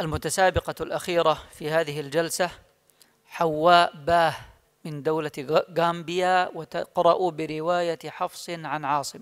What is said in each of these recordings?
المتسابقة الأخيرة في هذه الجلسة حواء باه من دولة غامبيا وتقرأ برواية حفص عن عاصم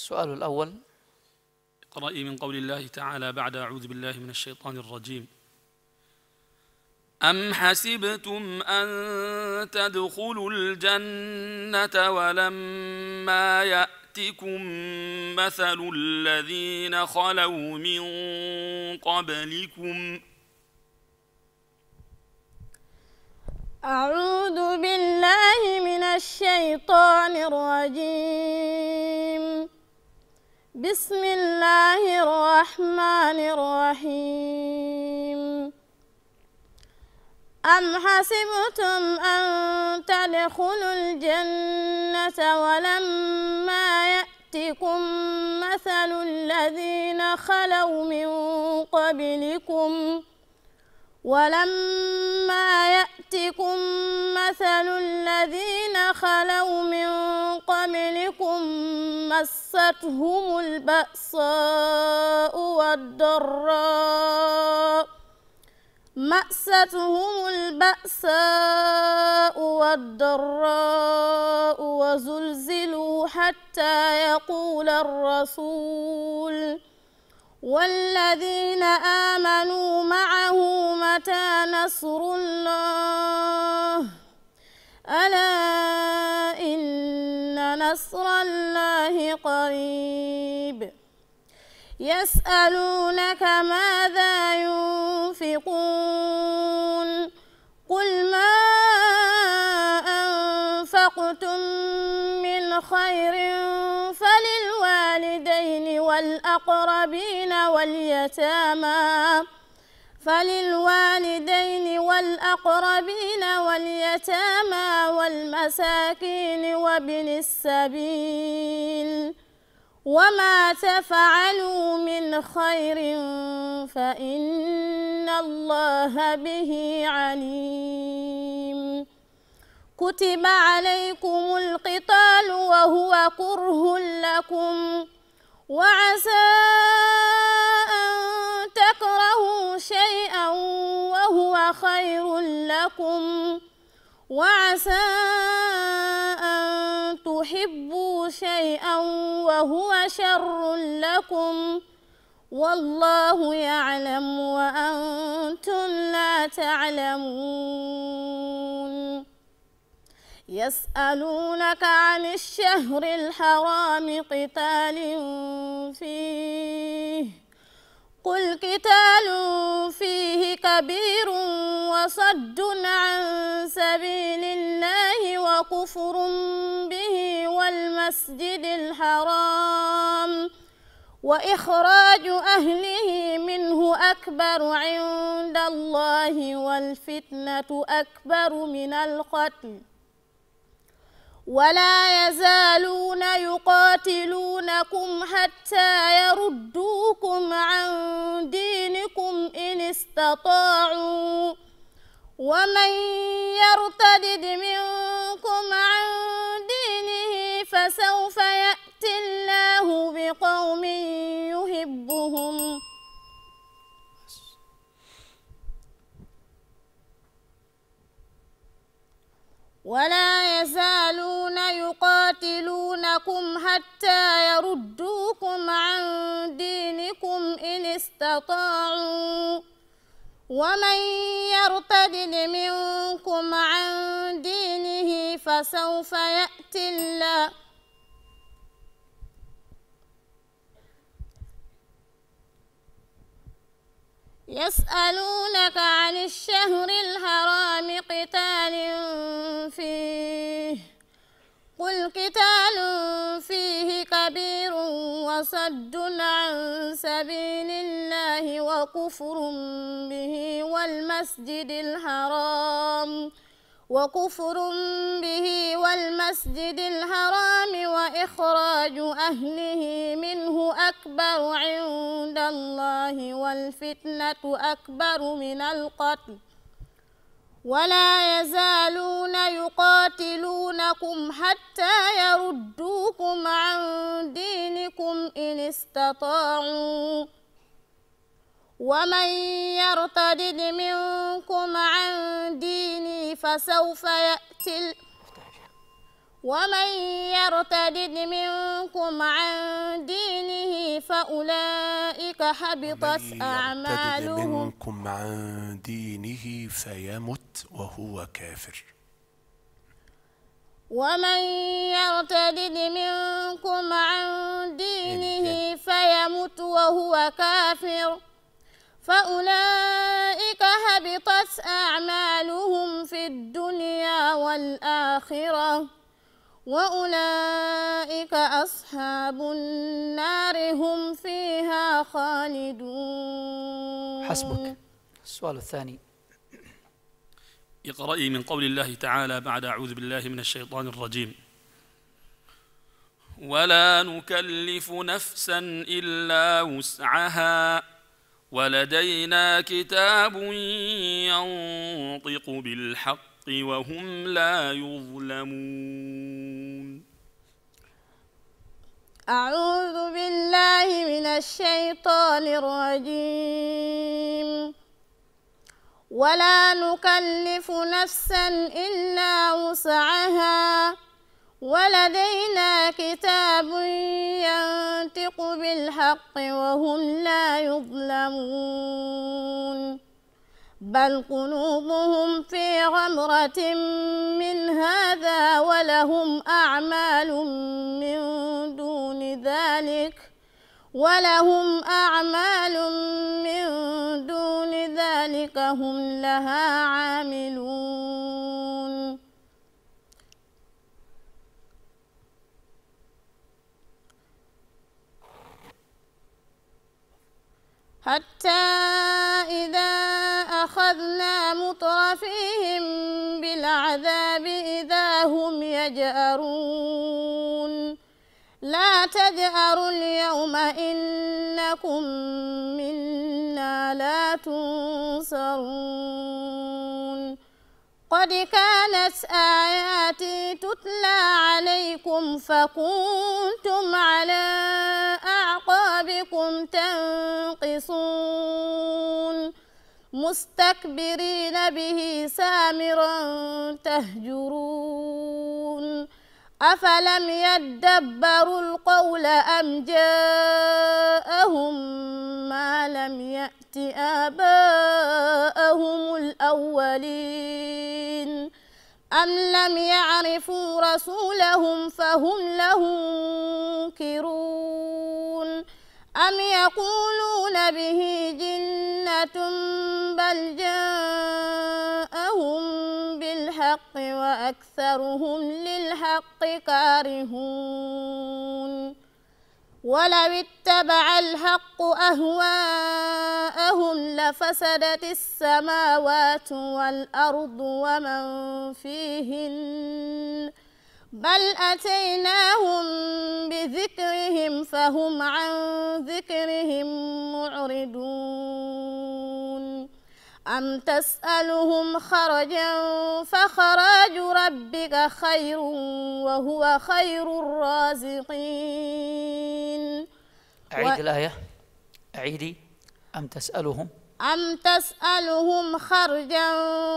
السؤال الأول اقرأي من قول الله تعالى بعد أعوذ بالله من الشيطان الرجيم أم حسبتم أن تدخلوا الجنة ولما يأتكم مثل الذين خلوا من قبلكم أعوذ بالله من الشيطان الرجيم بسم الله الرحمن الرحيم أم حسبتم أن تدخلوا الجنة ولما يأتكم مثل الذين خلوا من قبلكم ولما يأتكم يأتكم مثل الذين خلوا من قبلكم مستهم البأساء والضراء مأستهم البأساء والضراء وزلزلوا حتى يقول الرسول والذين آمنوا معه متى نصر الله ألا إن نصر الله قريب يسألونك ماذا ينفقون قل ما أنفقتم من خير فلله الوالدين والأقربين واليتامى فللوالدين والأقربين واليتامى والمساكين وابن السبيل وما تفعلوا من خير فإن الله به عليم كتب عليكم القتال وهو كره لكم وعسى أن تكرهوا شيئا وهو خير لكم وعسى أن تحبوا شيئا وهو شر لكم والله يعلم وأنتم لا تعلمون يسألونك عن الشهر الحرام قتال فيه قل قتال فيه كبير وصد عن سبيل الله وكفر به والمسجد الحرام وإخراج أهله منه أكبر عند الله والفتنة أكبر من القتل ولا يزالون يقاتلونكم حتى يردوكم عن دينكم إن استطاعوا ومن يرتد منكم عن دينه فسوف يأتي الله بقوم يحبهم ولا يزالون يقاتلونكم حتى يردوكم عن دينكم إن استطاعوا ومن يرتد منكم عن دينه فسوف يأتي الله يسألونك عن الشهر الحرام قتال فيه قل قتال فيه كبير وصد عن سبيل الله وكفر به والمسجد الحرام وكفر به والمسجد الحرام وإخراج أهله منه أكبر عند الله والفتنة أكبر من القتل ولا يزالون يقاتلونكم حتى يردوكم عن دينكم إن استطاعوا ومن يرتد منكم عن دينه فسوف يأتي ومن يرتدد منكم عن دينه فأولئك حبطت أعمالهم من منكم عن دينه فيمت وهو كافر ومن يرتدد منكم عن يعني دينه إيه؟ فيمت وهو كافر فأولئك هبطت أعمالهم في الدنيا والآخرة وأولئك أصحاب النار هم فيها خالدون حسبك السؤال الثاني اقرأي من قول الله تعالى بعد أعوذ بالله من الشيطان الرجيم ولا نكلف نفسا إلا وسعها ولدينا كتاب ينطق بالحق وهم لا يظلمون أعوذ بالله من الشيطان الرجيم ولا نكلف نفسا إلا وسعها ولدينا كتاب ينطق بالحق وهم لا يظلمون بل قلوبهم في غمرة من هذا ولهم أعمال من دون ذلك ولهم أعمال من دون ذلك هم لها عاملون حتى إذا أخذنا مطرفيهم بالعذاب إذا هم يجأرون لا تجأروا اليوم إنكم منا لا تنصرون قد كانت آياتي تتلى عليكم فكنتم على أعقابكم تنقصون مستكبرين به سامرا تهجرون أفلم يدبروا القول أم جاءهم ما لم يأت آباءهم الأولين أم لم يعرفوا رسولهم فهم له منكرون أم يقولون به جنة بل جاءهم بالحق وأكثرهم للحق كارهون ولو اتبع الحق أهواءهم لفسدت السماوات والأرض ومن فيهن بل أتيناهم بذكرهم فهم عن ذكرهم معرضون أم تسألهم خرجا فخراج ربك خير وهو خير الرازقين أعيد و... الآية أعيدي أم تسألهم أم تسألهم خرجا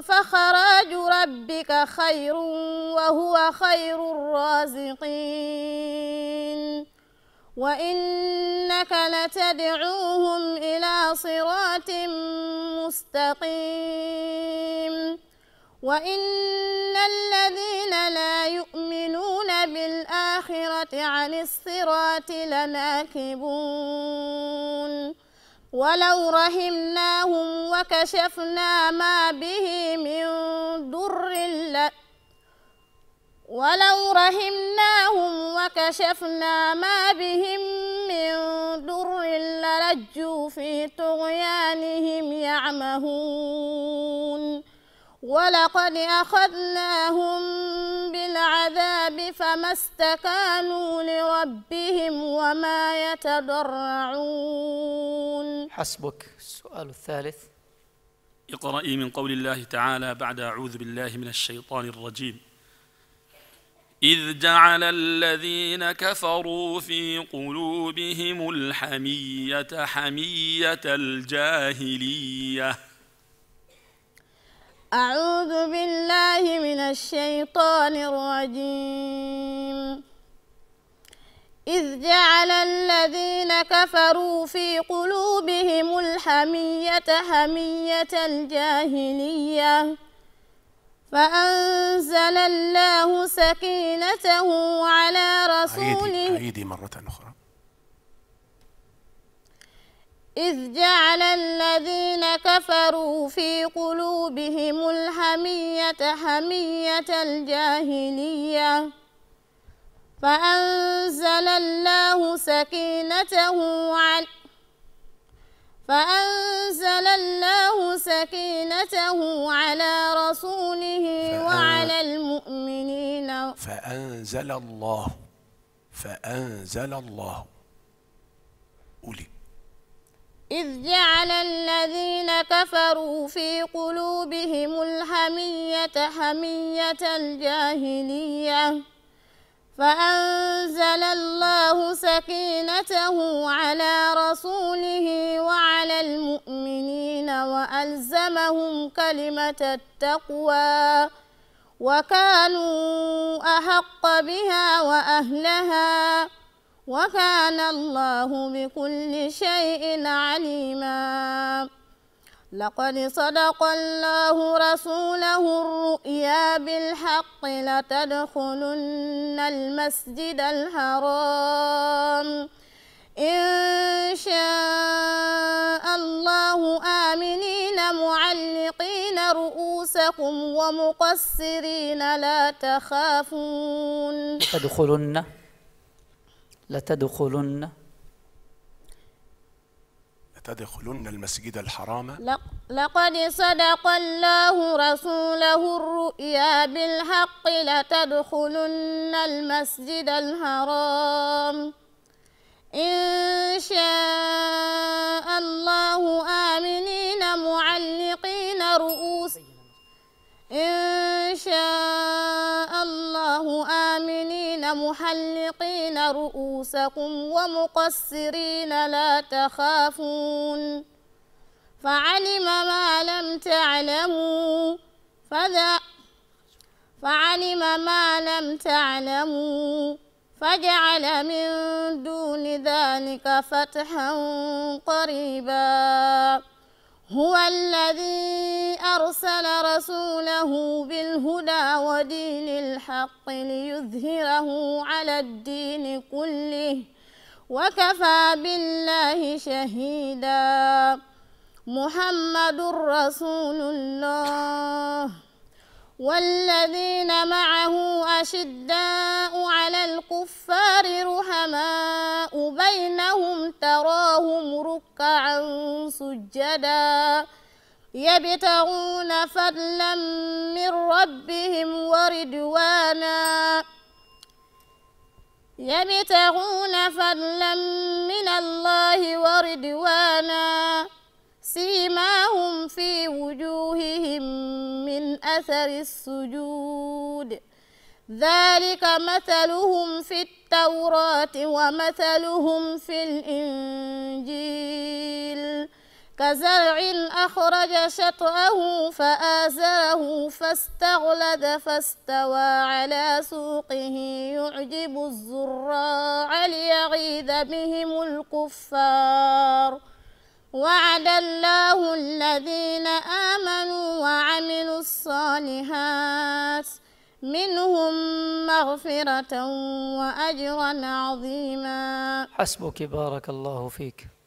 فخراج ربك خير وهو خير الرازقين وإنك لتدعوهم إلى صراط مستقيم وإن الذين لا يؤمنون الآخرة عن الصراط لناكبون ولو رحمناهم وكشفنا ما به من ضر ولو رحمناهم وكشفنا ما بهم من ضر لرجوا في طغيانهم يعمهون ولقد أخذناهم العذاب فما استكانوا لربهم وما يتضرعون حسبك السؤال الثالث اقرأي من قول الله تعالى بعد أعوذ بالله من الشيطان الرجيم إذ جعل الذين كفروا في قلوبهم الحمية حمية الجاهلية أعوذ بالله الشيطان الرجيم إذ جعل الذين كفروا في قلوبهم الحمية حمية الجاهلية فأنزل الله سكينته على رسوله أعيدي, أعيدي مرة أخرى إذ جعل الذين كفروا في قلوبهم الحمية حمية الجاهلية فأنزل الله سكينته على فأنزل الله سكينته على رسوله وعلى المؤمنين فأنزل الله فأنزل الله إذ جعل الذين كفروا في قلوبهم الحمية حمية الجاهلية فأنزل الله سكينته على رسوله وعلى المؤمنين وألزمهم كلمة التقوى وكانوا أحق بها وأهلها وكان الله بكل شيء عليما لقد صدق الله رسوله الرؤيا بالحق لتدخلن المسجد الحرام إن شاء الله آمنين معلقين رؤوسكم ومقصرين لا تخافون تدخلن لتدخلن لتدخلن المسجد الحرام لقد صدق الله رسوله الرؤيا بالحق لتدخلن المسجد الحرام إن شاء الله آمنين معلقين رؤوس إن شاء الله آمنين محلقين رؤوسكم ومقصرين لا تخافون فعلم ما لم تعلموا فذا فعلم ما لم تعلموا فجعل من دون ذلك فتحا قريبا هو الذي أرسل رسوله بالهدى ودين الحق ليظهره على الدين كله وكفى بالله شهيدا محمد رسول الله والذين معه أشداء على الكفار رحماء بينهم تراهم ركعا سجدا يبتغون فضلا من ربهم ورضوانا يبتغون فضلا من الله ورضوانا سيماهم في وجوههم من أثر السجود ذلك مثلهم في التوراة ومثلهم في الإنجيل كزرع أخرج شطأه فآزره فاستغلد فاستوى على سوقه يعجب الزراع ليغيذ بهم الكفار وعد الله الذين آمنوا وعملوا الصالحات منهم مغفرة وأجرا عظيما حسبك بارك الله فيك